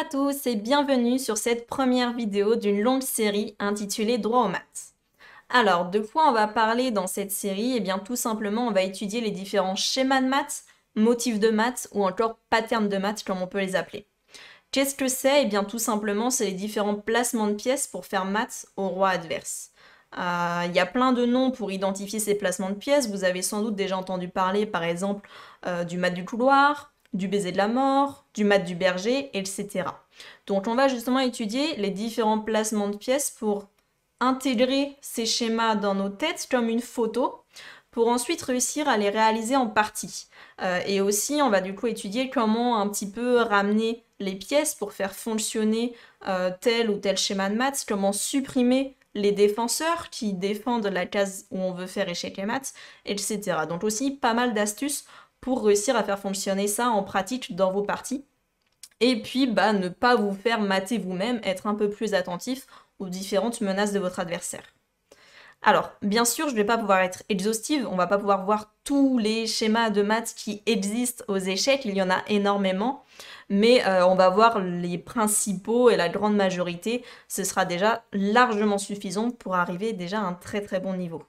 à tous et bienvenue sur cette première vidéo d'une longue série intitulée Droit au maths. Alors, de quoi on va parler dans cette série Eh bien, tout simplement, on va étudier les différents schémas de maths, motifs de maths ou encore patterns de maths comme on peut les appeler. Qu'est-ce que c'est Eh bien, tout simplement, c'est les différents placements de pièces pour faire maths au roi adverse. Euh, il y a plein de noms pour identifier ces placements de pièces. Vous avez sans doute déjà entendu parler, par exemple, euh, du mat du couloir, du baiser de la mort, du mat du berger, etc. Donc on va justement étudier les différents placements de pièces pour intégrer ces schémas dans nos têtes comme une photo pour ensuite réussir à les réaliser en partie. Euh, et aussi, on va du coup étudier comment un petit peu ramener les pièces pour faire fonctionner euh, tel ou tel schéma de maths, comment supprimer les défenseurs qui défendent la case où on veut faire échec et maths, etc. Donc aussi pas mal d'astuces pour réussir à faire fonctionner ça en pratique dans vos parties. Et puis, bah, ne pas vous faire mater vous-même, être un peu plus attentif aux différentes menaces de votre adversaire. Alors, bien sûr, je ne vais pas pouvoir être exhaustive, on va pas pouvoir voir tous les schémas de maths qui existent aux échecs, il y en a énormément, mais euh, on va voir les principaux et la grande majorité, ce sera déjà largement suffisant pour arriver déjà à un très très bon niveau.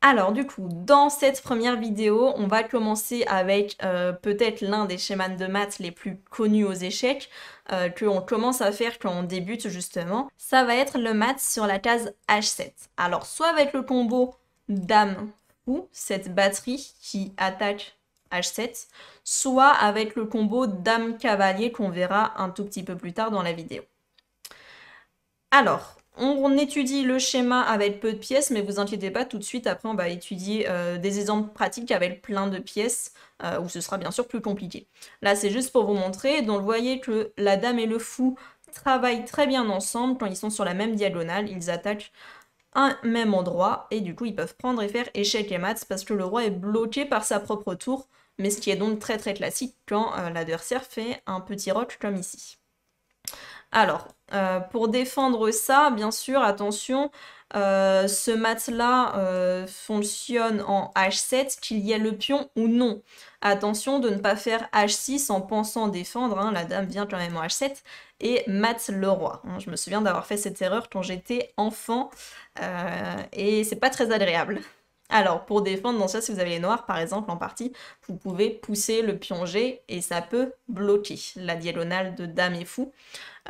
Alors du coup, dans cette première vidéo, on va commencer avec euh, peut-être l'un des schémas de maths les plus connus aux échecs, euh, que on commence à faire quand on débute justement. Ça va être le maths sur la case H7. Alors soit avec le combo dame ou cette batterie qui attaque H7, soit avec le combo dame-cavalier qu'on verra un tout petit peu plus tard dans la vidéo. Alors, on étudie le schéma avec peu de pièces, mais vous inquiétez pas, tout de suite après on va étudier euh, des exemples pratiques avec plein de pièces, euh, où ce sera bien sûr plus compliqué. Là c'est juste pour vous montrer, donc vous voyez que la dame et le fou travaillent très bien ensemble, quand ils sont sur la même diagonale, ils attaquent un même endroit, et du coup ils peuvent prendre et faire échec et mat, parce que le roi est bloqué par sa propre tour, mais ce qui est donc très très classique quand euh, l'adversaire fait un petit rock comme ici. Alors, euh, pour défendre ça, bien sûr, attention, euh, ce mat là euh, fonctionne en H7, qu'il y ait le pion ou non. Attention de ne pas faire H6 en pensant défendre, hein, la dame vient quand même en H7, et mat le roi. Hein. je me souviens d'avoir fait cette erreur quand j'étais enfant, et c'est pas très agréable. Alors, pour défendre, dans ça, si vous avez les noirs, par exemple, en partie, vous pouvez pousser le pion G et ça peut bloquer la diagonale de dame et fou.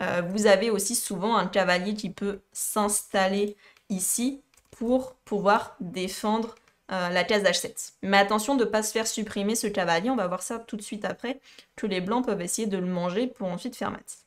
Euh, vous avez aussi souvent un cavalier qui peut s'installer ici pour pouvoir défendre euh, la case d'H7. Mais attention de ne pas se faire supprimer ce cavalier, on va voir ça tout de suite après, que les blancs peuvent essayer de le manger pour ensuite faire mat.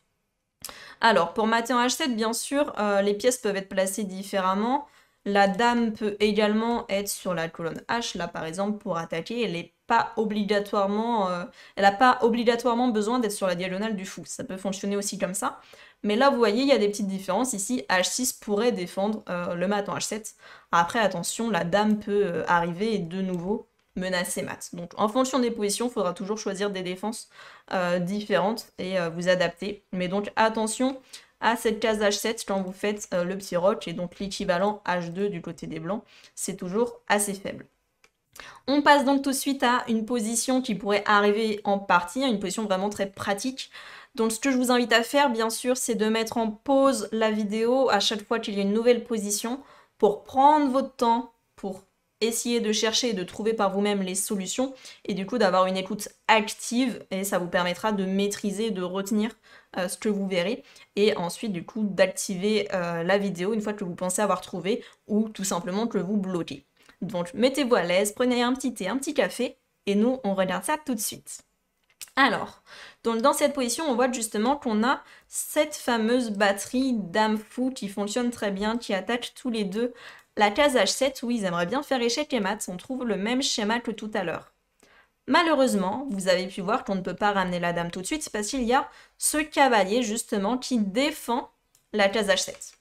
Alors, pour mater en H7, bien sûr, euh, les pièces peuvent être placées différemment. La dame peut également être sur la colonne H, là par exemple, pour attaquer. Elle pas obligatoirement, euh, elle n'a pas obligatoirement besoin d'être sur la diagonale du fou. Ça peut fonctionner aussi comme ça. Mais là, vous voyez, il y a des petites différences. Ici, H6 pourrait défendre euh, le mat en H7. Après, attention, la dame peut euh, arriver et de nouveau menacer mat. Donc, en fonction des positions, il faudra toujours choisir des défenses différentes et vous adapter. Mais donc, attention, à cette case H7, quand vous faites euh, le petit roche et donc l'équivalent H2 du côté des blancs, c'est toujours assez faible. On passe donc tout de suite à une position qui pourrait arriver en partie, une position vraiment très pratique. Donc ce que je vous invite à faire, bien sûr, c'est de mettre en pause la vidéo à chaque fois qu'il y a une nouvelle position pour prendre votre temps, pour Essayez de chercher et de trouver par vous-même les solutions et du coup d'avoir une écoute active et ça vous permettra de maîtriser, de retenir euh, ce que vous verrez et ensuite du coup d'activer euh, la vidéo une fois que vous pensez avoir trouvé ou tout simplement que vous bloquez. Donc mettez-vous à l'aise, prenez un petit thé, un petit café et nous on regarde ça tout de suite. Alors, donc dans cette position, on voit justement qu'on a cette fameuse batterie d'âme fou qui fonctionne très bien, qui attache tous les deux la case H7 oui, ils aimeraient bien faire échec et maths, on trouve le même schéma que tout à l'heure. Malheureusement, vous avez pu voir qu'on ne peut pas ramener la dame tout de suite parce qu'il y a ce cavalier justement qui défend la case H7.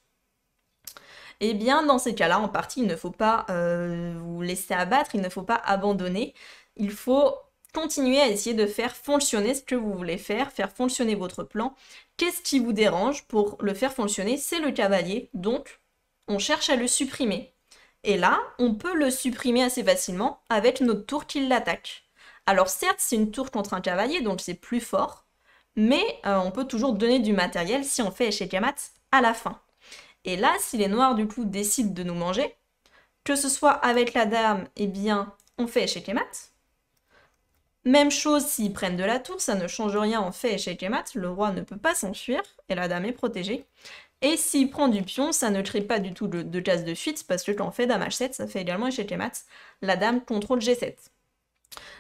Et eh bien, dans ces cas-là, en partie, il ne faut pas euh, vous laisser abattre, il ne faut pas abandonner. Il faut continuer à essayer de faire fonctionner ce que vous voulez faire, faire fonctionner votre plan. Qu'est-ce qui vous dérange pour le faire fonctionner C'est le cavalier, donc on cherche à le supprimer. Et là, on peut le supprimer assez facilement avec notre tour qui l'attaque. Alors certes, c'est une tour contre un cavalier, donc c'est plus fort, mais euh, on peut toujours donner du matériel si on fait échec et mat à la fin. Et là, si les noirs du coup décident de nous manger, que ce soit avec la dame, eh bien, on fait échec et mat. Même chose s'ils prennent de la tour, ça ne change rien, on fait échec et mat, le roi ne peut pas s'enfuir, et la dame est protégée. Et s'il prend du pion, ça ne crée pas du tout de, de de fuite, parce que quand on fait dame h7, ça fait également échec et mat. La dame contrôle g7.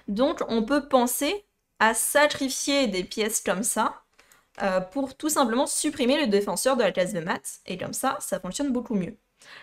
Donc on peut penser à sacrifier des pièces comme ça, euh, pour tout simplement supprimer le défenseur de la case de maths, et comme ça, ça fonctionne beaucoup mieux.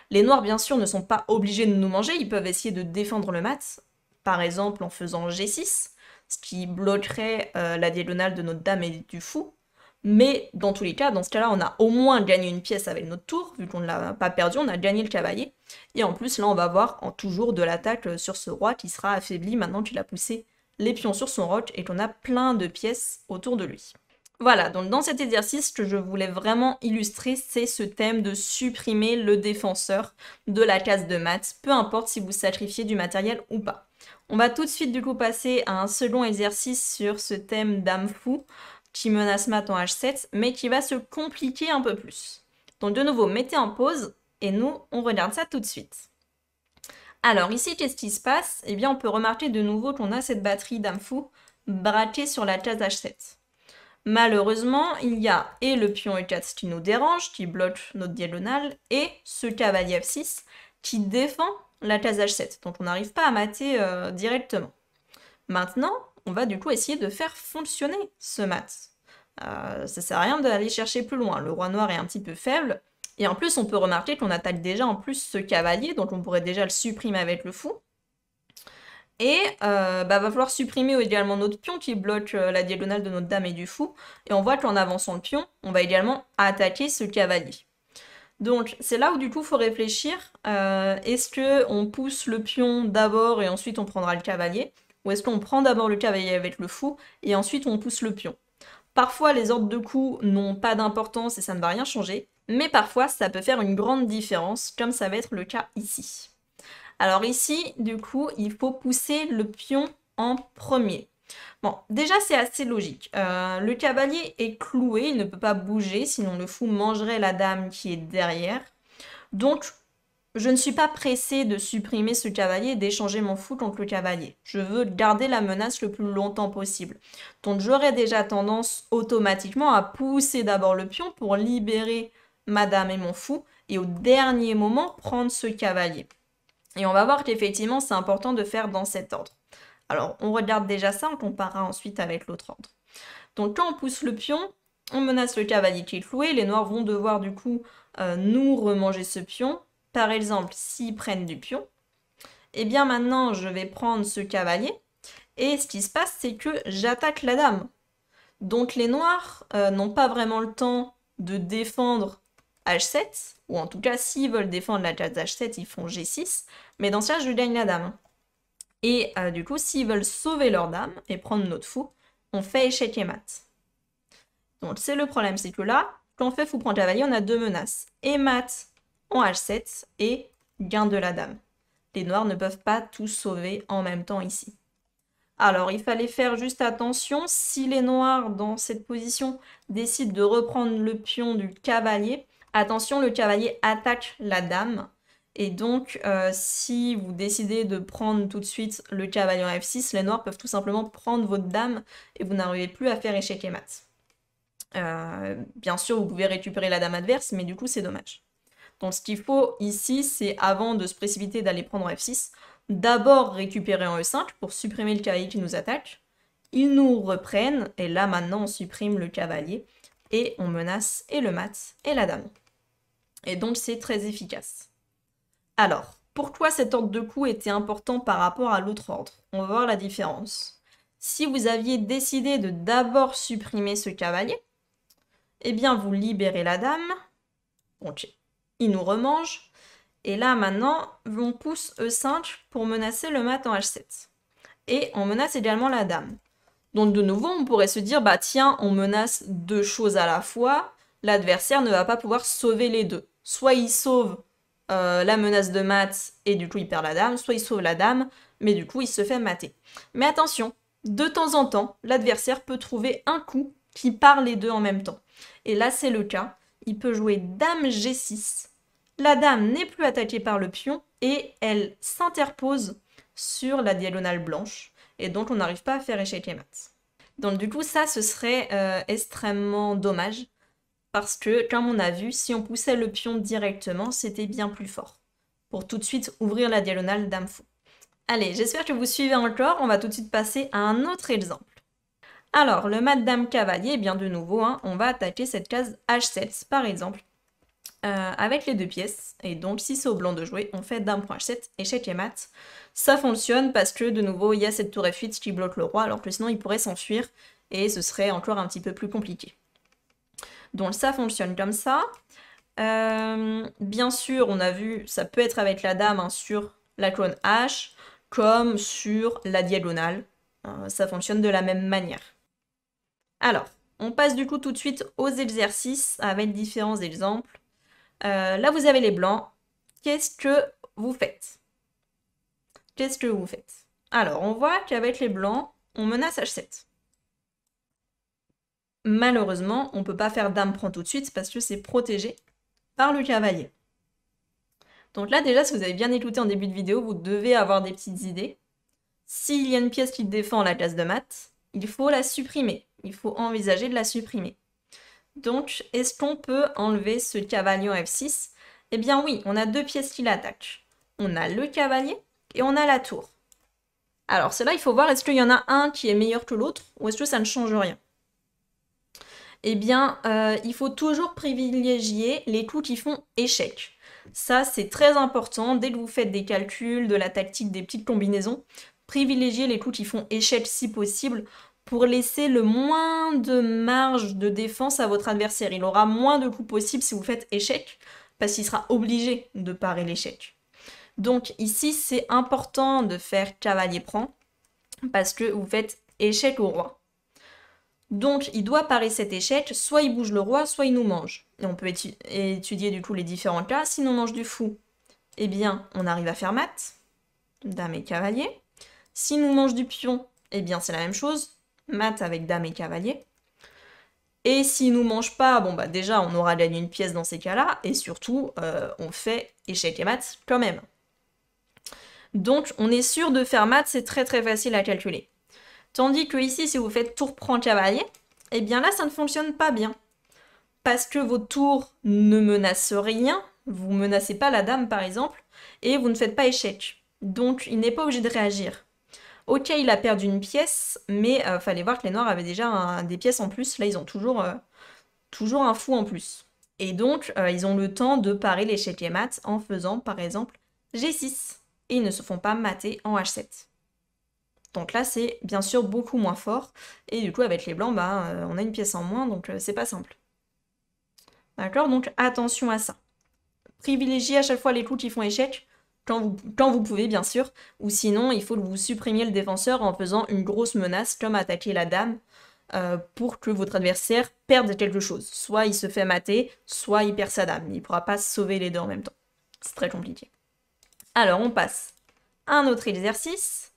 Les noirs, bien sûr, ne sont pas obligés de nous manger, ils peuvent essayer de défendre le mat, par exemple en faisant G6, ce qui bloquerait euh, la diagonale de notre dame et du fou, mais dans tous les cas, dans ce cas-là, on a au moins gagné une pièce avec notre tour, vu qu'on ne l'a pas perdu, on a gagné le cavalier. Et en plus, là, on va avoir en toujours de l'attaque euh, sur ce roi qui sera affaibli maintenant qu'il a poussé les pions sur son roc et qu'on a plein de pièces autour de lui. Voilà, donc dans cet exercice, ce que je voulais vraiment illustrer, c'est ce thème de supprimer le défenseur de la case de maths, peu importe si vous sacrifiez du matériel ou pas. On va tout de suite du coup passer à un second exercice sur ce thème d'âme fou qui menace mat en H7, mais qui va se compliquer un peu plus. Donc de nouveau, mettez en pause et nous, on regarde ça tout de suite. Alors ici, qu'est-ce qui se passe Eh bien, on peut remarquer de nouveau qu'on a cette batterie d'Amfou fou braquée sur la case H7. Malheureusement, il y a et le pion E4 qui nous dérange, qui bloque notre diagonale, et ce cavalier F6 qui défend la case H7. Donc on n'arrive pas à mater euh, directement. Maintenant, on va du coup essayer de faire fonctionner ce mat. Euh, ça sert à rien d'aller chercher plus loin, le roi noir est un petit peu faible, et en plus on peut remarquer qu'on attaque déjà en plus ce cavalier, donc on pourrait déjà le supprimer avec le fou. Et euh, bah, va falloir supprimer également notre pion qui bloque euh, la diagonale de notre dame et du fou. Et on voit qu'en avançant le pion, on va également attaquer ce cavalier. Donc c'est là où du coup faut réfléchir. Euh, est-ce que on pousse le pion d'abord et ensuite on prendra le cavalier ou est-ce qu'on prend d'abord le cavalier avec le fou et ensuite on pousse le pion Parfois, les ordres de coups n'ont pas d'importance et ça ne va rien changer, mais parfois, ça peut faire une grande différence, comme ça va être le cas ici. Alors ici, du coup, il faut pousser le pion en premier. Bon, déjà c'est assez logique. Euh, le cavalier est cloué, il ne peut pas bouger, sinon le fou mangerait la dame qui est derrière. Donc je ne suis pas pressé de supprimer ce cavalier et d'échanger mon fou contre le cavalier. Je veux garder la menace le plus longtemps possible. Donc j'aurais déjà tendance automatiquement à pousser d'abord le pion pour libérer madame et mon fou et au dernier moment prendre ce cavalier. Et on va voir qu'effectivement c'est important de faire dans cet ordre. Alors on regarde déjà ça, on comparera ensuite avec l'autre ordre. Donc quand on pousse le pion, on menace le cavalier qui est cloué, les noirs vont devoir du coup euh, nous remanger ce pion par exemple, s'ils prennent du pion, et eh bien maintenant je vais prendre ce cavalier. Et ce qui se passe, c'est que j'attaque la dame. Donc les noirs euh, n'ont pas vraiment le temps de défendre h7, ou en tout cas s'ils veulent défendre la case h7, ils font g6, mais dans ce cas, je gagne la dame. Et euh, du coup, s'ils veulent sauver leur dame et prendre notre fou, on fait échec et mat. Donc c'est le problème, c'est que là, quand on fait fou prendre cavalier, on a deux menaces. Et mat, en H7 et gain de la dame. Les noirs ne peuvent pas tout sauver en même temps ici. Alors il fallait faire juste attention, si les noirs dans cette position décident de reprendre le pion du cavalier, attention le cavalier attaque la dame. Et donc euh, si vous décidez de prendre tout de suite le cavalier en F6, les noirs peuvent tout simplement prendre votre dame et vous n'arrivez plus à faire échec et mat. Euh, bien sûr vous pouvez récupérer la dame adverse, mais du coup c'est dommage. Donc ce qu'il faut ici, c'est avant de se précipiter d'aller prendre F6, d'abord récupérer en E5 pour supprimer le cavalier qui nous attaque. Ils nous reprennent, et là maintenant on supprime le cavalier, et on menace et le mat et la dame. Et donc c'est très efficace. Alors, pourquoi cet ordre de coups était important par rapport à l'autre ordre On va voir la différence. Si vous aviez décidé de d'abord supprimer ce cavalier, eh bien vous libérez la dame, on check il nous remange. Et là, maintenant, on pousse E5 pour menacer le mat en H7. Et on menace également la dame. Donc de nouveau, on pourrait se dire, bah tiens, on menace deux choses à la fois, l'adversaire ne va pas pouvoir sauver les deux. Soit il sauve euh, la menace de mat et du coup il perd la dame, soit il sauve la dame, mais du coup il se fait mater. Mais attention, de temps en temps, l'adversaire peut trouver un coup qui part les deux en même temps. Et là, c'est le cas il peut jouer Dame G6. La dame n'est plus attaquée par le pion et elle s'interpose sur la diagonale blanche. Et donc on n'arrive pas à faire échec et mat. Donc du coup ça ce serait euh, extrêmement dommage. Parce que comme on a vu, si on poussait le pion directement, c'était bien plus fort. Pour tout de suite ouvrir la diagonale dame fou. Allez, j'espère que vous suivez encore. On va tout de suite passer à un autre exemple. Alors, le dame Cavalier, eh bien de nouveau, hein, on va attaquer cette case H7, par exemple, euh, avec les deux pièces. Et donc, si c'est au blanc de jouer, on fait Dame H7, échec et mat. Ça fonctionne parce que, de nouveau, il y a cette tour F8 qui bloque le roi, alors que sinon, il pourrait s'enfuir, et ce serait encore un petit peu plus compliqué. Donc, ça fonctionne comme ça. Euh, bien sûr, on a vu, ça peut être avec la dame hein, sur la colonne H, comme sur la diagonale. Euh, ça fonctionne de la même manière. Alors, on passe du coup tout de suite aux exercices avec différents exemples. Euh, là, vous avez les blancs. Qu'est-ce que vous faites Qu'est-ce que vous faites Alors, on voit qu'avec les blancs, on menace H7. Malheureusement, on ne peut pas faire dame prend tout de suite parce que c'est protégé par le cavalier. Donc là, déjà, si vous avez bien écouté en début de vidéo, vous devez avoir des petites idées. S'il y a une pièce qui défend la classe de maths, il faut la supprimer. Il faut envisager de la supprimer. Donc, est-ce qu'on peut enlever ce cavalier en F6 Eh bien oui, on a deux pièces qui l'attaquent. On a le cavalier et on a la tour. Alors, cela, il faut voir, est-ce qu'il y en a un qui est meilleur que l'autre ou est-ce que ça ne change rien Eh bien, euh, il faut toujours privilégier les coups qui font échec. Ça, c'est très important. Dès que vous faites des calculs, de la tactique, des petites combinaisons, privilégiez les coups qui font échec si possible pour laisser le moins de marge de défense à votre adversaire. Il aura moins de coups possibles si vous faites échec, parce qu'il sera obligé de parer l'échec. Donc ici, c'est important de faire cavalier-prend, parce que vous faites échec au roi. Donc il doit parer cet échec, soit il bouge le roi, soit il nous mange. Et on peut étudier du coup les différents cas. Si nous mange du fou, eh bien on arrive à faire mat, dame et cavalier. Si nous mange du pion, eh bien c'est la même chose, Mat avec dame et cavalier. Et s'il nous mange pas, bon bah déjà on aura gagné une pièce dans ces cas-là, et surtout euh, on fait échec et maths quand même. Donc on est sûr de faire maths, c'est très très facile à calculer. Tandis que ici, si vous faites tour prend cavalier, eh bien là ça ne fonctionne pas bien. Parce que vos tours ne menacent rien, vous menacez pas la dame par exemple, et vous ne faites pas échec. Donc il n'est pas obligé de réagir. Ok, il a perdu une pièce, mais il euh, fallait voir que les Noirs avaient déjà des pièces en plus. Là, ils ont toujours, euh, toujours un fou en plus. Et donc, euh, ils ont le temps de parer l'échec et mat en faisant, par exemple, G6. Et ils ne se font pas mater en H7. Donc là, c'est bien sûr beaucoup moins fort. Et du coup, avec les Blancs, bah, on a une pièce en moins, donc c'est pas simple. D'accord Donc attention à ça. Privilégiez à chaque fois les coups qui font échec quand vous, pouvez bien sûr, ou sinon il faut que vous supprimiez le défenseur en faisant une grosse menace comme attaquer la dame euh, pour que votre adversaire perde quelque chose. Soit il se fait mater, soit il perd sa dame. Il ne pourra pas sauver les deux en même temps. C'est très compliqué. Alors on passe à un autre exercice.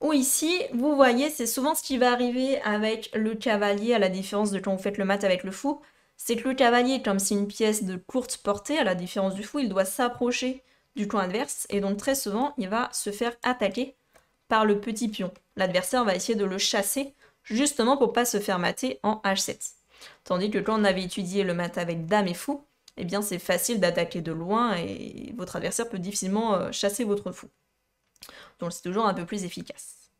Ou ici, vous voyez, c'est souvent ce qui va arriver avec le cavalier, à la différence de quand vous faites le mat avec le fou, c'est que le cavalier, comme c'est une pièce de courte portée, à la différence du fou, il doit s'approcher du clan adverse, et donc très souvent, il va se faire attaquer par le petit pion. L'adversaire va essayer de le chasser, justement pour pas se faire mater en h7. Tandis que quand on avait étudié le mat avec dame et fou, eh bien c'est facile d'attaquer de loin et votre adversaire peut difficilement euh, chasser votre fou. Donc c'est toujours un peu plus efficace.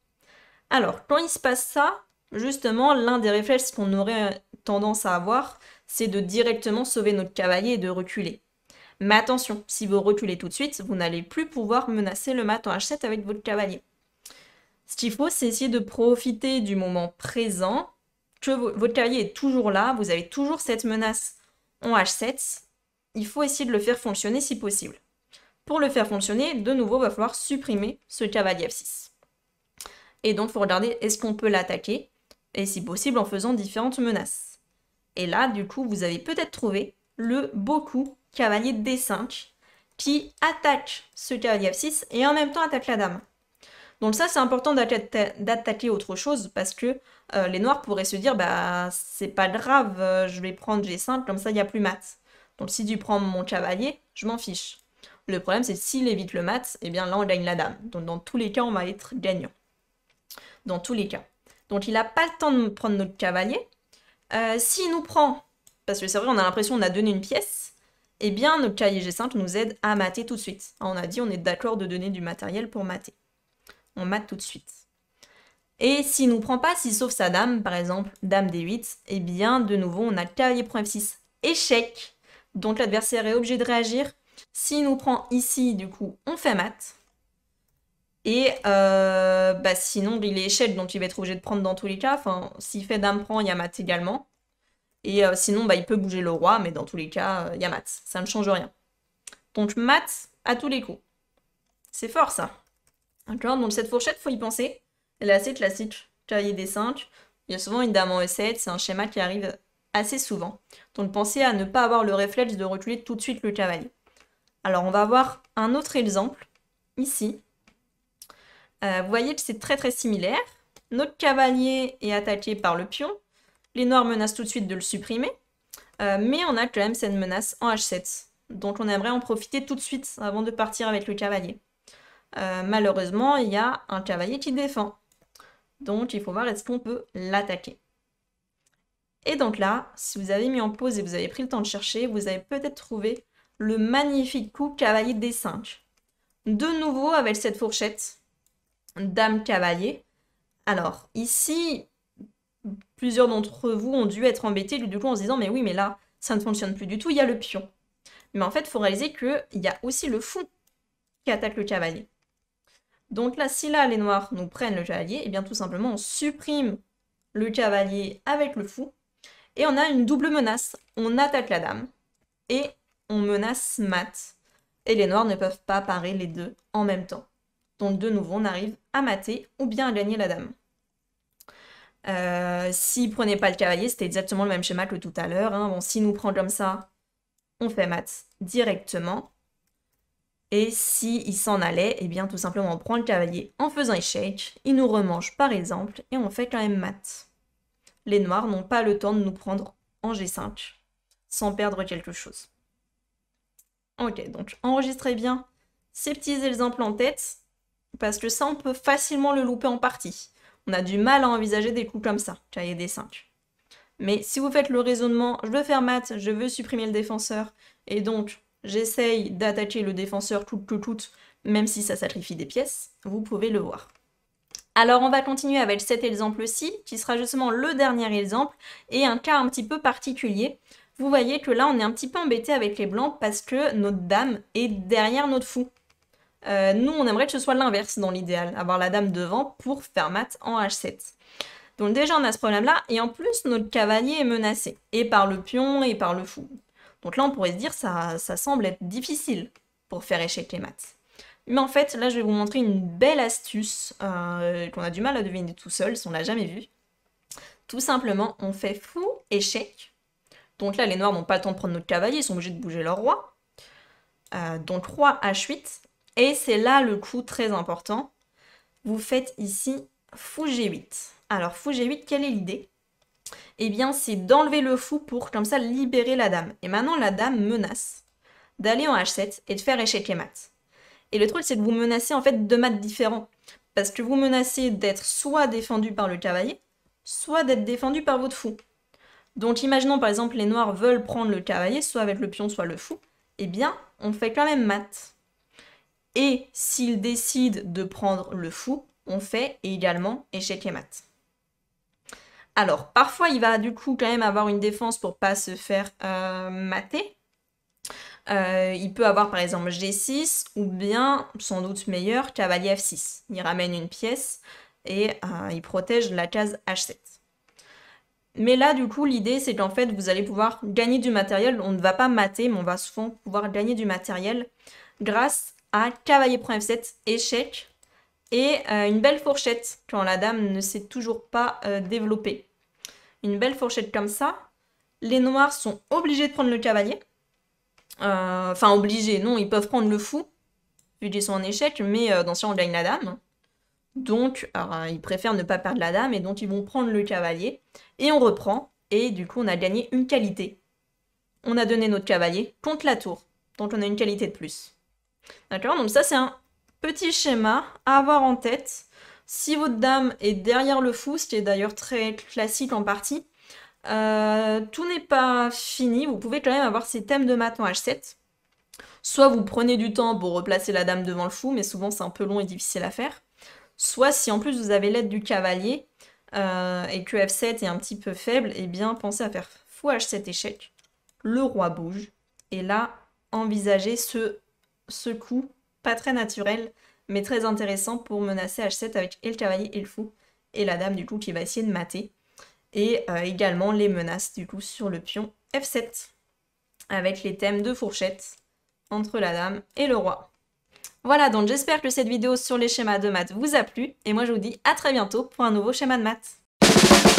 Alors, quand il se passe ça, justement, l'un des réflexes qu'on aurait tendance à avoir, c'est de directement sauver notre cavalier et de reculer. Mais attention, si vous reculez tout de suite, vous n'allez plus pouvoir menacer le mat en H7 avec votre cavalier. Ce qu'il faut, c'est essayer de profiter du moment présent, que votre cavalier est toujours là, vous avez toujours cette menace en H7. Il faut essayer de le faire fonctionner si possible. Pour le faire fonctionner, de nouveau, il va falloir supprimer ce cavalier F6. Et donc, il faut regarder est-ce qu'on peut l'attaquer, et si possible en faisant différentes menaces. Et là, du coup, vous avez peut-être trouvé le beau coup cavalier D5 qui attaque ce cavalier F6 et en même temps attaque la dame. Donc ça, c'est important d'attaquer autre chose parce que euh, les noirs pourraient se dire bah c'est pas grave, euh, je vais prendre G5, comme ça il n'y a plus mat. Donc si tu prends mon cavalier, je m'en fiche. Le problème c'est s'il évite le mat, et eh bien là on gagne la dame. Donc dans tous les cas, on va être gagnant. Dans tous les cas. Donc il n'a pas le temps de prendre notre cavalier. Euh, s'il nous prend, parce que c'est vrai, on a l'impression qu'on a donné une pièce, eh bien notre cahier G5 nous aide à mater tout de suite. On a dit on est d'accord de donner du matériel pour mater. On mate tout de suite. Et s'il nous prend pas, s'il sauve sa dame, par exemple, dame D8, eh bien de nouveau on a cavalier prend F6, échec. Donc l'adversaire est obligé de réagir. S'il nous prend ici, du coup, on fait mat. Et euh, bah, sinon, il est échec, donc il va être obligé de prendre dans tous les cas. Enfin, s'il fait dame prend, il y a mat également. Et euh, sinon, bah, il peut bouger le roi, mais dans tous les cas, il euh, y a mat. Ça ne change rien. Donc Mats, à tous les coups. C'est fort ça. D'accord Donc cette fourchette, faut y penser. Elle est assez classique. Cavalier des 5. Il y a souvent une dame en E7. C'est un schéma qui arrive assez souvent. Donc pensez à ne pas avoir le réflexe de reculer tout de suite le cavalier. Alors on va voir un autre exemple ici. Euh, vous voyez que c'est très très similaire. Notre cavalier est attaqué par le pion. Les Noirs menacent tout de suite de le supprimer, euh, mais on a quand même cette menace en H7. Donc on aimerait en profiter tout de suite avant de partir avec le cavalier. Euh, malheureusement, il y a un cavalier qui défend. Donc il faut voir est-ce qu'on peut l'attaquer. Et donc là, si vous avez mis en pause et vous avez pris le temps de chercher, vous avez peut-être trouvé le magnifique coup cavalier des 5 De nouveau avec cette fourchette, dame cavalier. Alors ici, plusieurs d'entre vous ont dû être embêtés du coup en se disant mais oui mais là ça ne fonctionne plus du tout, il y a le pion. Mais en fait, il faut réaliser qu'il y a aussi le fou qui attaque le cavalier. Donc là, si là les noirs nous prennent le cavalier, et eh bien tout simplement on supprime le cavalier avec le fou et on a une double menace. On attaque la dame et on menace mat. Et les noirs ne peuvent pas parer les deux en même temps. Donc de nouveau, on arrive à mater ou bien à gagner la dame. Euh, s'il ne prenait pas le cavalier, c'était exactement le même schéma que tout à l'heure. Hein. Bon, s'il nous prend comme ça, on fait mat directement. Et s'il il s'en allait, eh bien tout simplement on prend le cavalier en faisant échec, il nous remange par exemple, et on fait quand même mat. Les noirs n'ont pas le temps de nous prendre en G5 sans perdre quelque chose. Ok, donc enregistrez bien ces petits exemples en tête, parce que ça on peut facilement le louper en partie. On a du mal à envisager des coups comme ça, cahier des 5. Mais si vous faites le raisonnement, je veux faire maths, je veux supprimer le défenseur, et donc j'essaye d'attaquer le défenseur tout que tout, même si ça sacrifie des pièces, vous pouvez le voir. Alors on va continuer avec cet exemple-ci, qui sera justement le dernier exemple, et un cas un petit peu particulier. Vous voyez que là on est un petit peu embêté avec les blancs parce que notre dame est derrière notre fou. Euh, nous, on aimerait que ce soit l'inverse dans l'idéal, avoir la dame devant pour faire mat en h7. Donc déjà, on a ce problème-là, et en plus, notre cavalier est menacé, et par le pion, et par le fou. Donc là, on pourrait se dire, ça, ça semble être difficile pour faire échec les maths. Mais en fait, là, je vais vous montrer une belle astuce euh, qu'on a du mal à deviner tout seul, si on l'a jamais vue. Tout simplement, on fait fou, échec. Donc là, les noirs n'ont pas le temps de prendre notre cavalier, ils sont obligés de bouger leur roi. Euh, donc roi h8, et c'est là le coup très important. Vous faites ici fou G8. Alors fou G8, quelle est l'idée Eh bien c'est d'enlever le fou pour comme ça libérer la dame. Et maintenant la dame menace d'aller en H7 et de faire échec et mat. Et le truc c'est de vous menacer en fait deux maths différents. Parce que vous menacez d'être soit défendu par le cavalier, soit d'être défendu par votre fou. Donc imaginons par exemple les noirs veulent prendre le cavalier, soit avec le pion, soit le fou, eh bien on fait quand même mat. Et s'il décide de prendre le fou, on fait également échec et mat. Alors, parfois, il va du coup quand même avoir une défense pour pas se faire euh, mater. Euh, il peut avoir par exemple G6 ou bien, sans doute meilleur, cavalier F6. Il ramène une pièce et euh, il protège la case H7. Mais là, du coup, l'idée, c'est qu'en fait, vous allez pouvoir gagner du matériel. On ne va pas mater, mais on va souvent pouvoir gagner du matériel grâce à cavalier f7, échec, et euh, une belle fourchette quand la dame ne s'est toujours pas euh, développée. Une belle fourchette comme ça, les noirs sont obligés de prendre le cavalier. Euh, enfin, obligés, non, ils peuvent prendre le fou, vu qu'ils sont en échec, mais dans ce cas, on gagne la dame. Donc, ils préfèrent ne pas perdre la dame, et donc ils vont prendre le cavalier, et on reprend, et du coup, on a gagné une qualité. On a donné notre cavalier contre la tour, donc on a une qualité de plus. D'accord Donc ça, c'est un petit schéma à avoir en tête. Si votre dame est derrière le fou, ce qui est d'ailleurs très classique en partie, euh, tout n'est pas fini. Vous pouvez quand même avoir ces thèmes de en H7. Soit vous prenez du temps pour replacer la dame devant le fou, mais souvent c'est un peu long et difficile à faire. Soit si en plus vous avez l'aide du cavalier euh, et que F7 est un petit peu faible, eh bien pensez à faire fou H7 échec. Le roi bouge. Et là, envisagez ce ce coup, pas très naturel, mais très intéressant pour menacer H7 avec et le cavalier et le fou, et la dame du coup qui va essayer de mater, et euh, également les menaces du coup sur le pion F7, avec les thèmes de fourchette entre la dame et le roi. Voilà, donc j'espère que cette vidéo sur les schémas de maths vous a plu, et moi je vous dis à très bientôt pour un nouveau schéma de maths.